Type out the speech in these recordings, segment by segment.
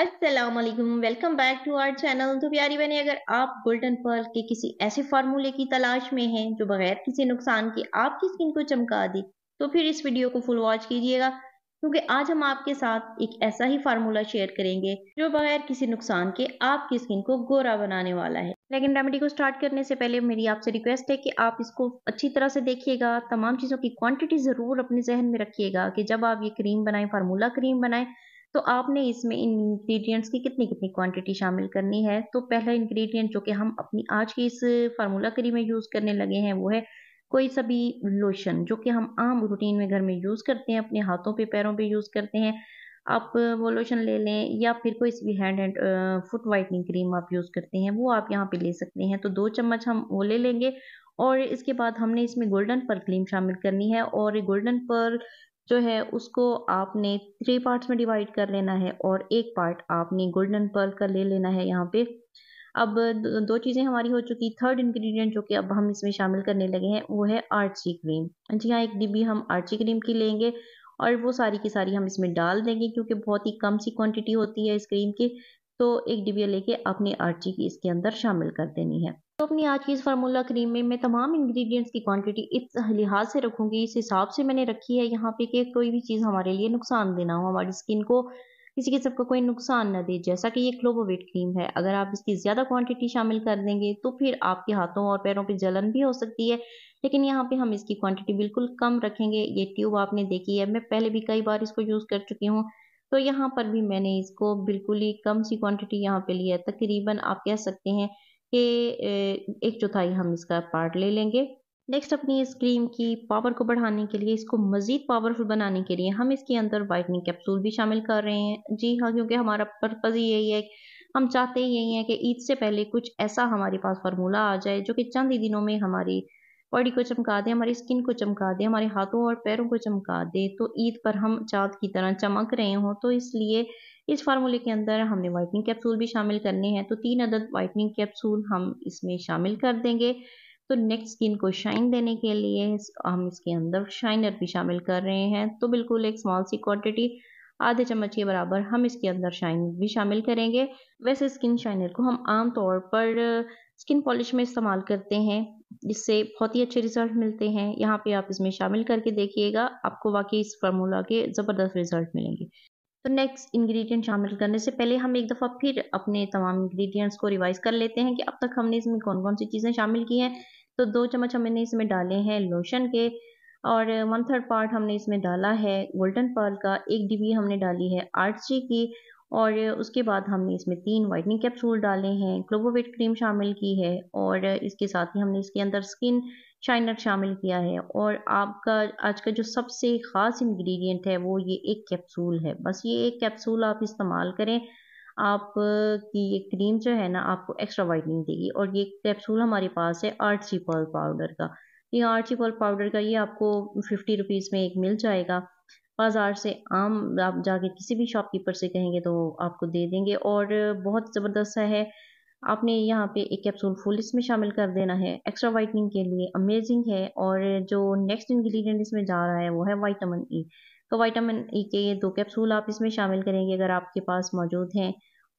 Welcome back to our channel तो प्यारी बने अगर आप गोल्डन पर्ल के किसी ऐसे फार्मूले की तलाश में हैं जो बगैर किसी नुकसान के आपकी स्किन को चमका दे तो फिर इस वीडियो को फुल वॉच कीजिएगा क्योंकि आज हम आपके साथ एक ऐसा ही फार्मूला शेयर करेंगे जो बगैर किसी नुकसान के आपकी स्किन को गोरा बनाने वाला है लेकिन रेमेडी को स्टार्ट करने से पहले मेरी आपसे रिक्वेस्ट है कि आप इसको अच्छी तरह से देखिएगा तमाम चीज़ों की क्वांटिटी ज़रूर अपने जहन में रखिएगा कि जब आप ये क्रीम बनाएं फार्मूला क्रीम बनाएं तो आपने इसमें इन इंग्रेडिएंट्स की कितनी कितनी क्वांटिटी शामिल करनी है तो पहला इंग्रेडिएंट जो कि हम अपनी आज की इस फार्मूला करी में यूज़ करने लगे हैं वो है कोई सा भी लोशन जो कि हम आम रूटीन में घर में यूज़ करते हैं अपने हाथों पे पैरों पे यूज़ करते हैं आप वो लोशन ले लें या फिर कोई भी hand and foot whitening cream आप यूज़ करते हैं वो आप यहाँ पे ले सकते हैं तो दो चम्मच हम वो ले लेंगे और इसके बाद हमने इसमें गोल्डन पर क्रीम शामिल करनी है और गोल्डन पर जो है उसको आपने थ्री पार्ट्स में डिवाइड कर लेना है और एक पार्ट आपने गोल्डन पर्ल का ले लेना है यहाँ पे अब दो चीज़ें हमारी हो चुकी थर्ड इंग्रेडिएंट जो कि अब हम इसमें शामिल करने लगे हैं वो है आर्ची क्रीम जी हाँ एक डिब्बी हम आर्ची क्रीम की लेंगे और वो सारी की सारी हम इसमें डाल देंगे क्योंकि बहुत ही कम सी क्वांटिटी होती है इस क्रीम की तो एक डिबिया लेके अपनी आर्ची की इसके अंदर शामिल कर देनी है तो अपनी आज की इस फार्मूला क्रीम में मैं तमाम इंग्रेडिएंट्स की क्वांटिटी इस लिहाज से रखूंगी इस हिसाब से मैंने रखी है यहाँ पे कि कोई भी चीज़ हमारे लिए नुकसान देना हो हमारी स्किन को किसी किस्म का कोई नुकसान ना दे जैसा कि ये क्लोबोवेट क्रीम है अगर आप इसकी ज़्यादा क्वांटिटी शामिल कर देंगे तो फिर आपके हाथों और पैरों पर जलन भी हो सकती है लेकिन यहाँ पे हम इसकी क्वांटिटी बिल्कुल कम रखेंगे ये ट्यूब आपने देखी है मैं पहले भी कई बार इसको यूज़ कर चुकी हूँ तो यहाँ पर भी मैंने इसको बिल्कुल ही कम सी क्वांटिटी यहाँ पे ली है तकरीबन आप कह सकते हैं के एक चौथाई हम इसका पार्ट ले लेंगे नेक्स्ट अपनी इस क्रीम की पावर को बढ़ाने के लिए इसको मज़ीद पावरफुल बनाने के लिए हम इसके अंदर वाइटनिंग कैप्सूल भी शामिल कर रहे हैं जी हाँ क्योंकि हमारा पर्पज़ यही है हम चाहते यही हैं कि ईद से पहले कुछ ऐसा हमारे पास फार्मूला आ जाए जो कि चंद ही दिनों में हमारी बॉडी को चमका दे हमारी स्किन को चमका दे हमारे हाथों और पैरों को चमका दे तो ईद पर हम चाँद की तरह चमक रहे हों तो इसलिए इस फार्मूले के अंदर हमने वाइटनिंग कैप्सूल भी शामिल करने हैं तो तीन अदद वाइटनिंग कैप्सूल हम इसमें शामिल कर देंगे तो नेक्स्ट स्किन को शाइन देने के लिए हम इसके अंदर शाइनर भी शामिल कर रहे हैं तो बिल्कुल एक स्मॉल सी क्वांटिटी आधे चम्मच के बराबर हम इसके अंदर शाइन भी शामिल करेंगे वैसे स्किन शाइनर को हम आमतौर पर स्किन पॉलिश में इस्तेमाल करते हैं इससे बहुत ही अच्छे रिजल्ट मिलते हैं यहाँ पे आप इसमें शामिल करके देखिएगा आपको वाकई इस फार्मूला के ज़बरदस्त रिजल्ट मिलेंगे तो नेक्स्ट इंग्रेडिएंट शामिल करने से पहले हम एक दफ़ा फिर अपने तमाम इंग्रेडिएंट्स को रिवाइज कर लेते हैं कि अब तक हमने इसमें कौन कौन सी चीज़ें शामिल की हैं तो दो चम्मच हमने इसमें डाले हैं लोशन के और वन थर्ड पार्ट हमने इसमें डाला है गोल्डन पर्ल का एक डिबी हमने डाली है आर्ची की और उसके बाद हमने इसमें तीन वाइटनिंग कैप्सूल डाले हैं ग्लोबोवेट क्रीम शामिल की है और इसके साथ ही हमने इसके अंदर स्किन शाइनर शामिल किया है और आपका आज का जो सबसे ख़ास इंग्रेडिएंट है वो ये एक कैप्सूल है बस ये एक कैप्सूल आप इस्तेमाल करें आप की ये क्रीम जो है ना आपको एक्स्ट्रा वाइटनिंग देगी और ये कैप्सूल हमारे पास है आर्ट सी पाउडर का ये आर्ट सी पाउडर का ये आपको फिफ्टी रुपीज़ में एक मिल जाएगा बाज़ार से आम आप जाके किसी भी शॉपकीपर से कहेंगे तो आपको दे देंगे और बहुत ज़बरदस्त सा है आपने यहाँ पे एक कैप्सूल फुल इसमें शामिल कर देना है एक्स्ट्रा वाइटनिंग के लिए अमेजिंग है और जो नेक्स्ट इंग्रेडिएंट इसमें जा रहा है वो है वाइटामिन ई e। तो वाइटामिन ई e के ये दो कैप्सूल आप इसमें शामिल करेंगे अगर आपके पास मौजूद हैं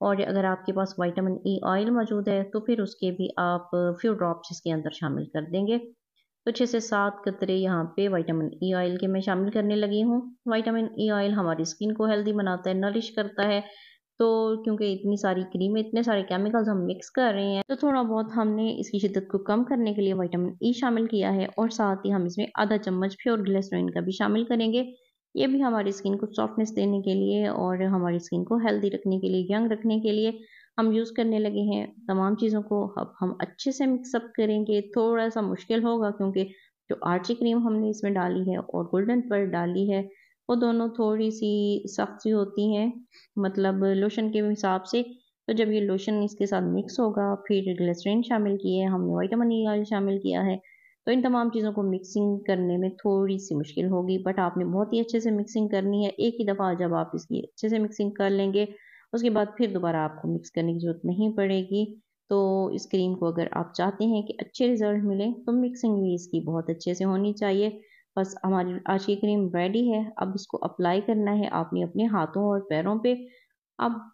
और अगर आपके पास वाइटामिन ई ऑयल मौजूद है तो फिर उसके भी आप फ्यू ड्रॉप्स इसके अंदर शामिल कर देंगे तो छः से सात कतरे यहाँ पे विटामिन ई ऑयल के मैं शामिल करने लगी हूँ विटामिन ई ऑयल हमारी स्किन को हेल्दी बनाता है नरिश करता है तो क्योंकि इतनी सारी क्रीम इतने सारे केमिकल्स हम मिक्स कर रहे हैं तो थोड़ा बहुत हमने इसकी शिद्दत को कम करने के लिए विटामिन ई e शामिल किया है और साथ ही हम इसमें आधा चम्मच प्योर ग्लिसरीन का भी शामिल करेंगे ये भी हमारी स्किन को सॉफ्टनेस देने के लिए और हमारी स्किन को हेल्दी रखने के लिए यंग रखने के लिए हम यूज़ करने लगे हैं तमाम चीज़ों को अब हम अच्छे से मिक्सअप करेंगे थोड़ा सा मुश्किल होगा क्योंकि जो आर्ची क्रीम हमने इसमें डाली है और गोल्डन पर डाली है वो दोनों थोड़ी सी सख्त सी होती हैं मतलब लोशन के हिसाब से तो जब ये लोशन इसके साथ मिक्स होगा फिर ग्लेसरीन शामिल किए हमने वाइटामिन ई e शामिल किया है तो इन तमाम चीज़ों को मिक्सिंग करने में थोड़ी सी मुश्किल होगी बट आपने बहुत ही अच्छे से मिक्सिंग करनी है एक ही दफ़ा जब आप इसकी अच्छे से मिक्सिंग कर लेंगे उसके बाद फिर दोबारा आपको मिक्स करने की ज़रूरत नहीं पड़ेगी तो इस क्रीम को अगर आप चाहते हैं कि अच्छे रिज़ल्ट मिले तो मिक्सिंग भी इसकी बहुत अच्छे से होनी चाहिए बस हमारी आज की क्रीम रेडी है अब इसको अप्लाई करना है आपने अपने हाथों और पैरों पे आप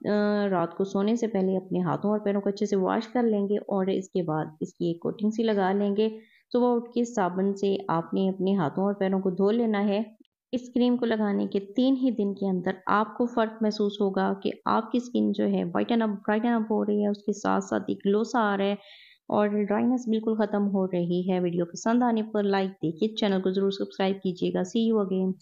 रात को सोने से पहले अपने हाथों और पैरों को अच्छे से वॉश कर लेंगे और इसके बाद इसकी एक कोटिंग सी लगा लेंगे सुबह उठ के साबुन से आपने अपने हाथों और पैरों को धो लेना है इस क्रीम को लगाने के तीन ही दिन के अंदर आपको फ़र्क महसूस होगा कि आपकी स्किन जो है वाइटन अप ब्राइटन अप हो रही है उसके साथ साथ एक ग्लो सा आ रहा है और ड्राइनेस बिल्कुल ख़त्म हो रही है वीडियो पसंद आने पर लाइक देखिए चैनल को ज़रूर सब्सक्राइब कीजिएगा सी यू अगेन